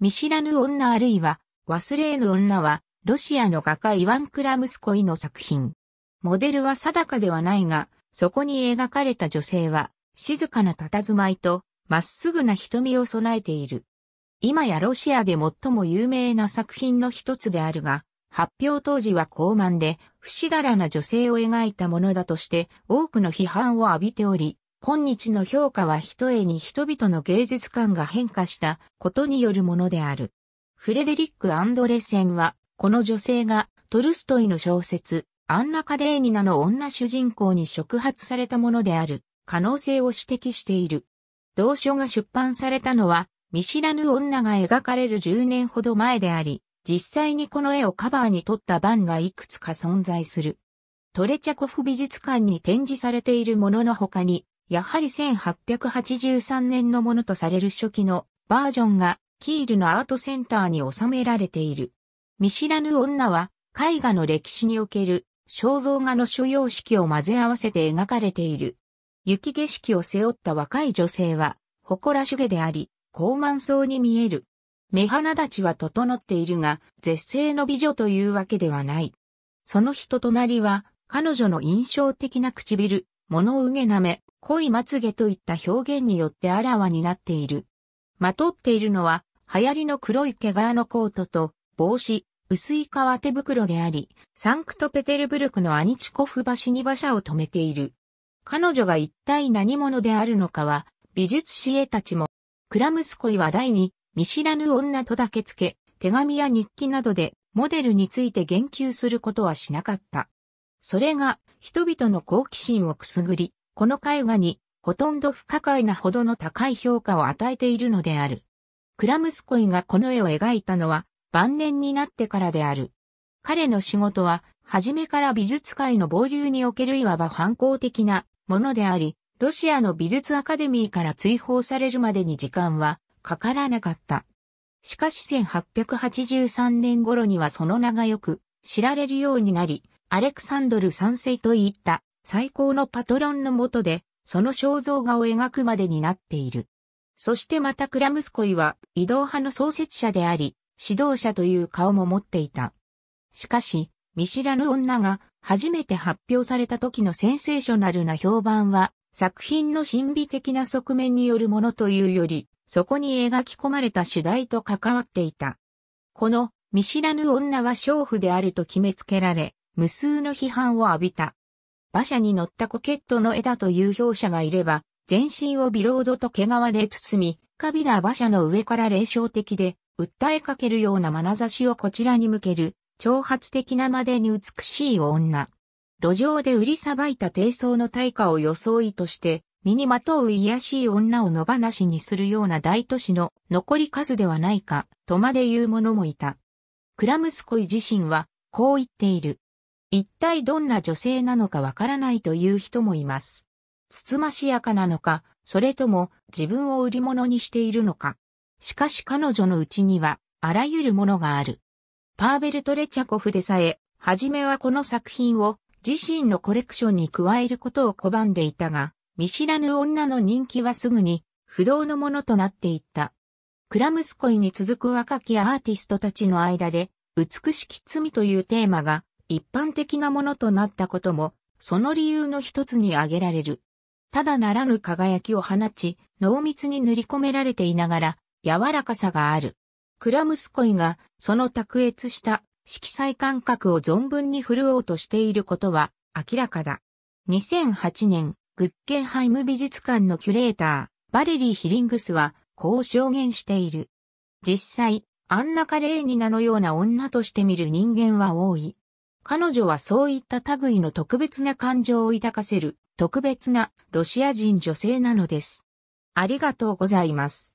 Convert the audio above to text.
見知らぬ女あるいは、忘れぬ女は、ロシアの画家イワン・クラムスコイの作品。モデルは定かではないが、そこに描かれた女性は、静かな佇まいと、まっすぐな瞳を備えている。今やロシアで最も有名な作品の一つであるが、発表当時は高慢で、不死だらな女性を描いたものだとして、多くの批判を浴びており、今日の評価は一重に人々の芸術観が変化したことによるものである。フレデリック・アンドレセンは、この女性がトルストイの小説、アンナ・カレーニナの女主人公に触発されたものである可能性を指摘している。同書が出版されたのは、見知らぬ女が描かれる10年ほど前であり、実際にこの絵をカバーに撮った版がいくつか存在する。トレチャコフ美術館に展示されているものの他に、やはり1883年のものとされる初期のバージョンがキールのアートセンターに収められている。見知らぬ女は絵画の歴史における肖像画の所要式を混ぜ合わせて描かれている。雪景色を背負った若い女性は、誇らしげであり、高慢そうに見える。目鼻立ちは整っているが、絶世の美女というわけではない。その人となりは、彼女の印象的な唇、物うげな目、濃いまつげといった表現によってあらわになっている。まとっているのは、流行りの黒い毛皮のコートと、帽子、薄い革手袋であり、サンクトペテルブルクのアニチコフ橋に馬車を止めている。彼女が一体何者であるのかは、美術師へたちも、クラムスコイは第に、見知らぬ女とだけつけ、手紙や日記などで、モデルについて言及することはしなかった。それが、人々の好奇心をくすぐり、この絵画に、ほとんど不可解なほどの高い評価を与えているのである。クラムスコイがこの絵を描いたのは、晩年になってからである。彼の仕事は、初めから美術界の傍流におけるいわば反抗的なものであり、ロシアの美術アカデミーから追放されるまでに時間はかからなかった。しかし1883年頃にはその名がよく知られるようになり、アレクサンドル三世といった最高のパトロンの下で、その肖像画を描くまでになっている。そしてまたクラムスコイは、移動派の創設者であり、指導者という顔も持っていた。しかし、見知らぬ女が初めて発表された時のセンセーショナルな評判は、作品の神秘的な側面によるものというより、そこに描き込まれた主題と関わっていた。この見知らぬ女は娼婦であると決めつけられ、無数の批判を浴びた。馬車に乗ったコケットの枝という表者がいれば、全身をビロードと毛皮で包み、カビが馬車の上から霊障的で、訴えかけるような眼差しをこちらに向ける、挑発的なまでに美しい女。路上で売りさばいた低層の対価を装いとして、身にまとう癒しい女を野放しにするような大都市の残り数ではないか、とまで言う者もいた。クラムスコイ自身は、こう言っている。一体どんな女性なのかわからないという人もいます。つつましやかなのか、それとも自分を売り物にしているのか。しかし彼女のうちには、あらゆるものがある。パーベルト・レチャコフでさえ、はじめはこの作品を自身のコレクションに加えることを拒んでいたが、見知らぬ女の人気はすぐに不動のものとなっていった。クラムスコイに続く若きアーティストたちの間で、美しき罪というテーマが一般的なものとなったことも、その理由の一つに挙げられる。ただならぬ輝きを放ち、濃密に塗り込められていながら、柔らかさがある。クラムスコイが、その卓越した色彩感覚を存分に振るおうとしていることは明らかだ。2008年、グッケンハイム美術館のキュレーター、バレリー・ヒリングスは、こう証言している。実際、あんなカレーニナのような女として見る人間は多い。彼女はそういった類の特別な感情を抱かせる特別なロシア人女性なのです。ありがとうございます。